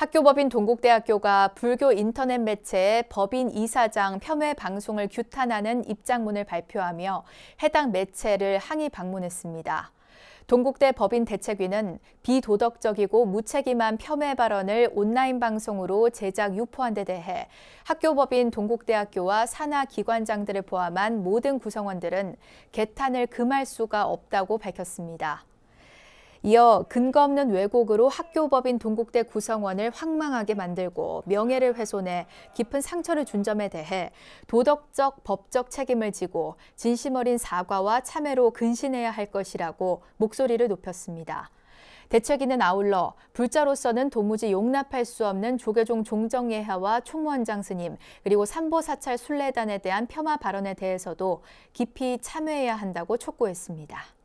학교법인 동국대학교가 불교 인터넷 매체에 법인 이사장 폄훼 방송을 규탄하는 입장문을 발표하며 해당 매체를 항의 방문했습니다. 동국대 법인 대책위는 비도덕적이고 무책임한 폄훼 발언을 온라인 방송으로 제작 유포한 데 대해 학교법인 동국대학교와 산하 기관장들을 포함한 모든 구성원들은 개탄을 금할 수가 없다고 밝혔습니다. 이어 근거 없는 왜곡으로 학교법인 동국대 구성원을 황망하게 만들고 명예를 훼손해 깊은 상처를 준 점에 대해 도덕적, 법적 책임을 지고 진심 어린 사과와 참회로 근신해야 할 것이라고 목소리를 높였습니다. 대책위는 아울러 불자로서는 도무지 용납할 수 없는 조계종 종정예하와 총무원장 스님 그리고 삼보 사찰 순례단에 대한 폄하 발언에 대해서도 깊이 참회해야 한다고 촉구했습니다.